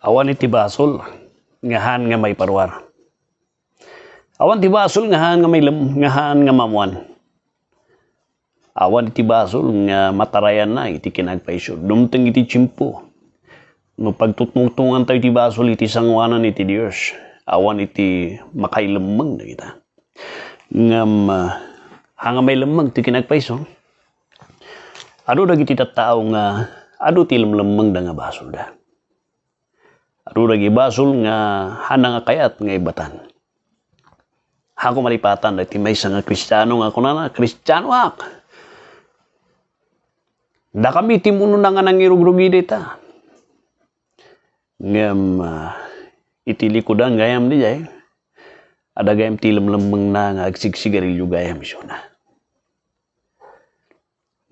awan itibasul ngahan nga may parwar awan tibasul ngahan nga may lem, ngahan nga mamuan awan itibasul nga matarayan na iti kinagpaisyo dumteng iti chimpo no pagtutungtungan tayo iti basol iti sangwanan iti Dios awan iti makailemmeng na kita ngam uh, ah, hanga may lemmeng ti kinagpaiso adu dagiti tattao nga Aduh ti lemeng da nga basol da Rurag ibasol nga hana kayat nga ibatan. Hako malipatan dahil may nga kristyano nga ako na kristyano hak. Da kami timuno na nga nangirugrugi dita. Ngam, uh, ah, itili ko dang gayam di jay. Ada gayam tilam lambang na nga agsigsigarilyo gayam siya na.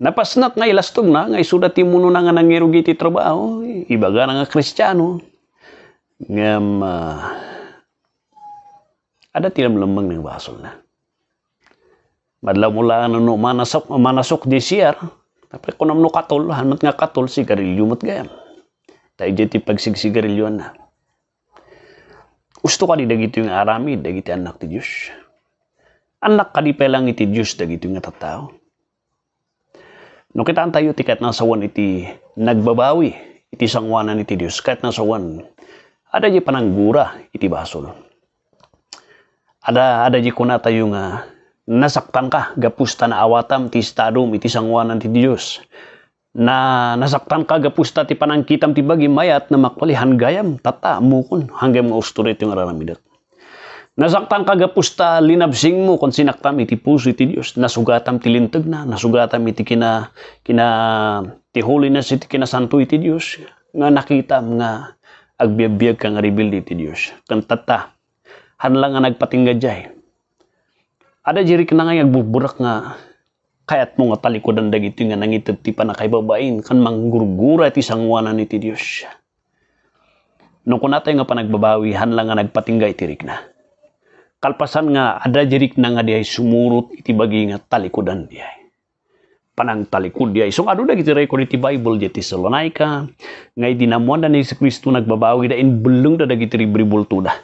Napasnak nga ilastog na, nga isuda timuno na nga nangirugi ti trabaho, ibaga na nga kristyano. ngam ada tidak melembang dengan bahasulna. Madla mula ano manasok manasok di siar. Tapi kung namno anu katol, hanmat nga katol, sigarilyo mat gayam. Tayo dito pagsigsigarilyo na. usto ka di dagito yung arami, dagiti anak ti Dios Anak ka di pelang iti Dios dagiti nga tao. No kita antayo tiket kahit sawan iti nagbabawi, iti sangwanan iti Diyos, kahit sawan ada je pananggura iti basul ada ada je kunata yunga nasaktan ka gapusta na awatam ti stadum iti sangwanan ti Dios na nasaktan ka gapusta ti panangkitam ti bagi mayat na makwalihan gayam tata mukon hanggam nga usturit yung araramidat Nasaktan gapusta linabsing mo kon sinaktam iti puso iti Dios nasugatam ti linteg na nasugatam iti kina kina ti holiness iti kinasanto iti Dios nga nakita nga agbyag-byag kang aribildi ti Dios Kan tata, hanlang nga nagpatinggajay. Ada jiri ka nga agbuburak nga kayat mo nga talikodan dagiti nga nangitad ti panakaybabain kan manggurgura ti sangwanan ni ti Dios. No kunatay nga panagbabawi hanlang nga nagpatinggay ti rikna. Kalpasan nga ada jerik na nga diay sumurot iti bagi nga talikodan diay panang talikod dia isong adu da giti ray iti Bible di Thessalonica ngay dinamuan da ni si Kristo nagbabawi da in beleng da dagiti giti ribulto da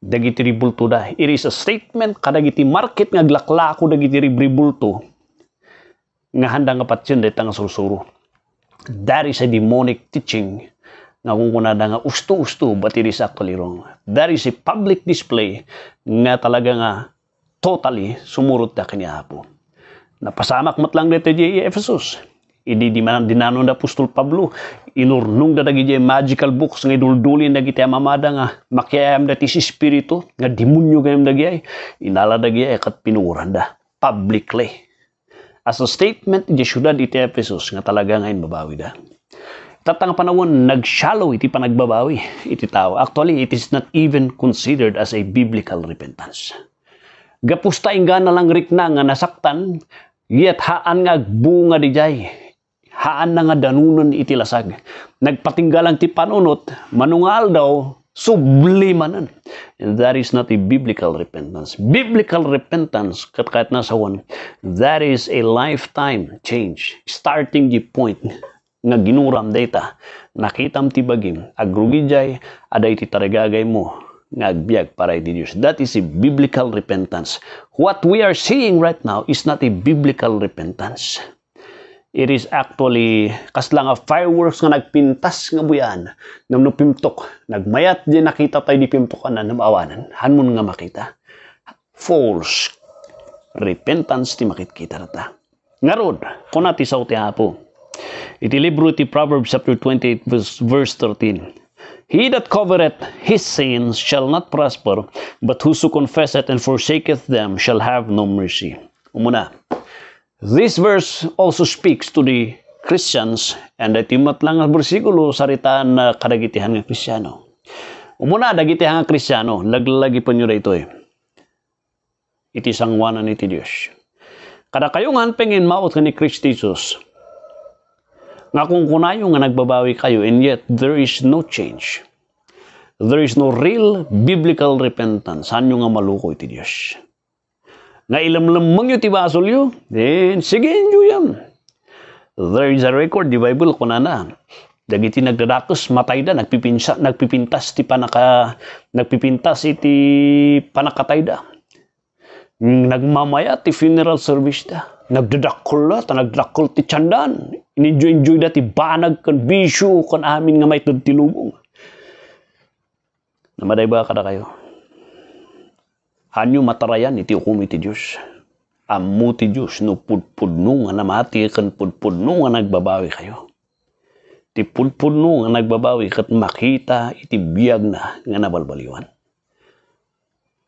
da giti ribulto da it is a statement kada market nga glaklako da giti ribulto nga ngahandang kapatsyon da itang sursuro that is a demonic teaching nga kung da nga usto-usto but it is actually wrong that is a public display nga talaga nga totally sumurot na hapon. Napasamak matlang dito di Ephesus. Idi di man dinanong da apostol Pablo inurnung da dagiti e. magical books nga iduldulin dagiti mamada nga makiayam dati si spirito nga dimunyo gayam dagiti inala dagiti kat pinuran da publicly. As a statement di e. syudad iti Ephesus nga talaga ngayon babawi da tatang panahon nag-shallow iti panagbabawi iti tao. Actually, it is not even considered as a biblical repentance. Gapusta ingga na lang rik na nga nasaktan, Yet haan nga bunga di jay. Haan na nga danunan iti lasag. Nagpatinggalan ti panunot, manungal daw, sublimanan. And that is not a biblical repentance. Biblical repentance, kat kahit nasa one, that is a lifetime change. Starting the point nga ginuram data. Nakitam ti bagim, agrugijay, aday ti tarigagay mo, nagbiag para di Dios. That is a biblical repentance. What we are seeing right now is not a biblical repentance. It is actually kaslang nga fireworks nga nagpintas nga buyan nga nupimtok. Nagmayat di nakita tayo di pimtokan na namawanan. Hanmon nga makita. False repentance ti makikita rata. Ngarod, kunati sa uti hapo. Iti libro ti Proverbs chapter 28 verse 13. He that covereth his sins shall not prosper, but whoso confesseth and forsaketh them shall have no mercy. Umuna. This verse also speaks to the Christians and timat lang ang bersikulo sa saritaan na kadagitihan ng Kristiyano. Umuna, dagitihan ng Kristiyano, laglalagi pa nyo rito eh. It is ang Iti sangwanan iti Diyos. Kada kayong hanpingin maot ni Christ Jesus, nga kung kunayo nga nagbabawi kayo and yet there is no change. There is no real biblical repentance. Saan nyo nga malukoy ti Diyos? Nga ilamlamang nyo ti basol nyo, then sige nyo yan. There is a record, di Bible, kunana. Ano Dagiti nagdadakos, matay da, nagpipinsa, nagpipintas ti panaka, nagpipintas iti panakatay da. Nagmamaya ti funeral service da nagdadakula, tanagdakul ti tiyandan. Ininjoy-enjoy dati banag kan bisyo kan amin nga may tilubong. Namaday ba kada kayo? Hanyo matarayan iti ukumi ti Diyos. Amu ti Diyos no pudpudno nga namati kan pudpudno nga nagbabawi kayo. Ti pudpudno nga nagbabawi kat makita iti biyag na nga nabalbaliwan.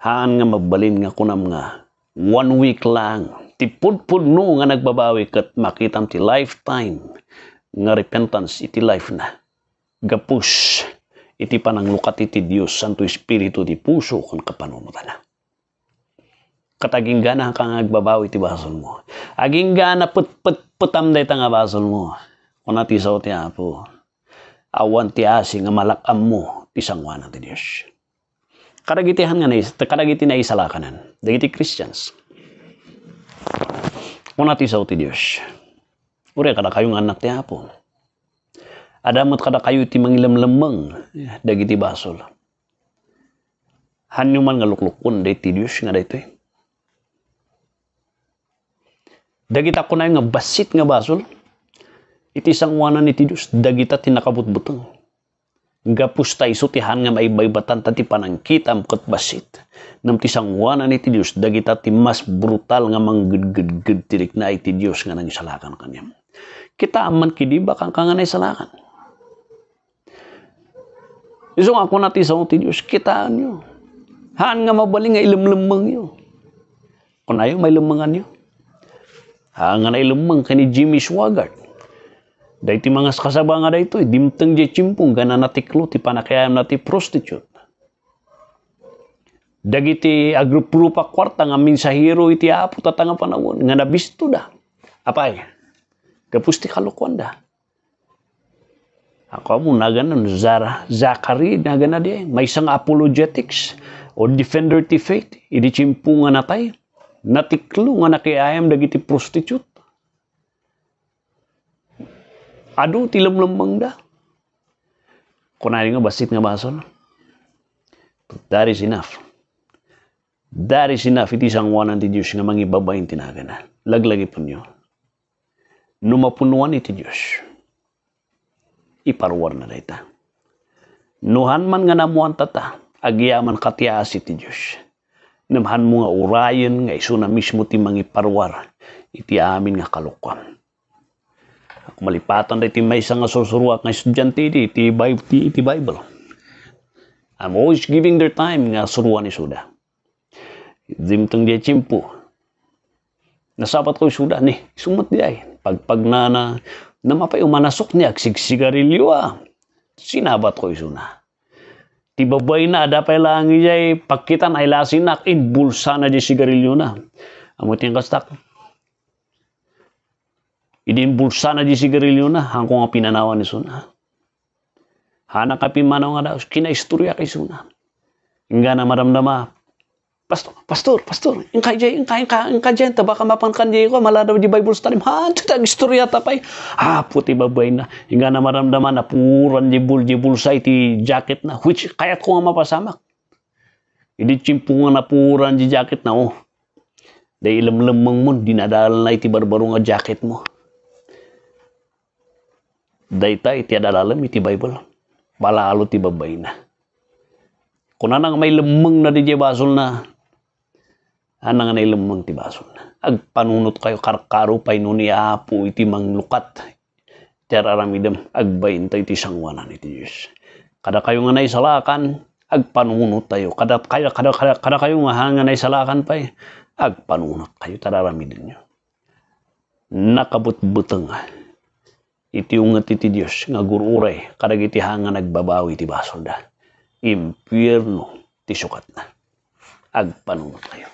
Haan nga magbalin nga kunam nga one week lang ti pudpudno nga nagbabawi ket makitam ti lifetime nga repentance iti life na. Gapus iti pananglukat iti Dios Santo Espiritu ti puso kan kapanunutana. Kataging gana kang agbabawi ti basol mo. Aging gana put put putam day nga basol mo. Kuna ti sao ti apo. Awan ti asi nga malakam mo isang wana ti Dios. Kadagitihan nga na kadagiti na isalakanan. Dagiti Christians Unati sa uti Diyos. Uri kada kayong anak ti hapon. Adamot kada kayo ti mangilamlamang eh, dagiti basol. Hanyo man nga luklukon day ti Diyos nga dayto eh. Dagita ko na nga basit nga basol. Iti isang wanan ni ti Diyos. Dagita tinakabutbutang gapustay sutihan nga may maibaybatan tati panangkita kat basit. Nam ni ti Dios dagita ti mas brutal nga manggudgudgud tirik na iti Dios nga nangisalakan kanyam. Kita aman kidiba kang kanganay salakan. Iso nga ako nati sa ti Dios kitaan nyo. Haan nga mabaling nga ilamlamang nyo. Kung ayaw may lumangan nyo. Haan nga na ilamang kani Jimmy Swaggart Daiti mangas kasabanga ada itu dimteng je cimpung gana nati kluti panakayam nati prostitut. Dagiti agrupurupa kwarta ngamin sahiro iti apu tatanga panawon ngana bistu dah. Apa ya? Gapusti kalau konda. Ako mo nagana Zara Zakari nagana dia may isang apologetics o defender ti faith idi cimpung nga natay natiklo nga nakiayam dagiti prostitute Aduh, tilam lembang da. Kunari nga, basit nga bason. But that is enough. That is enough. It is ang wanan ti Diyos nga mga ibabayin tinaganan. Laglagi po niyo. Numapunuan iti Diyos. Iparwar na dayta. Nuhan man nga namuan tata, agyaman katiyaas iti Diyos. Namhan mo nga urayan nga iso na mismo ti mangiparwar iti amin nga kalukwan malipatan iti may isang asusuruak nga estudyante iti, iti, ti, iti Bible. I'm always giving their time nga suruan ni Suda. Dimtong diya chimpo. Nasapat ko Suda ni, sumat diya. Pagpag na na, na mapay umanasok niya, agsigsigarilyo ah. Sinabat ko Suda. Ti babay na, dapay lang niya, pagkitan ay in bulsa na di sigarilyo na. Amot yung kastak, Idimbulsa na di sigarilyo na, hangko nga pinanawan ni Suna. Hana kapi manaw nga daw, kinaistorya kay Suna. Hingga na maramdama, Pastor, pastor, pastor, ingka jay, ingka, ingka, ingka jay, ta baka mapangkan jay ko, maladaw di Bible study, ha, tag istorya tapay. Ah, puti babay na, ingka na maramdaman na puran jibul, jibul sa iti jacket na, which, kayat ko nga mapasamak. Hindi chimpungan na puran di jacket na, oh. Dahil ilamlamang mo, dinadala na iti barbaro nga jacket mo daytay tiadalalam iti Bible. Balalo ti babay na. Kunanang may lemmeng na DJ basol na, anang ah, na lemeng ti basol na. Agpanunot kayo karkaro pay no ni apo iti manglukat. Tiararamidem agbayintay iti sangwanan iti Diyos. Kada kayo nga naisalakan, agpanunot tayo. Kada, kada, kada, kada, kada kayo nga hanga naisalakan pay, agpanunot kayo. Tararamidin nyo. Nakabutbutang. Nakabutbutang iti ati ti Dios nga gururay kadag iti hanga nagbabawi ti basol da impyerno ti sukat na agpanunot kayo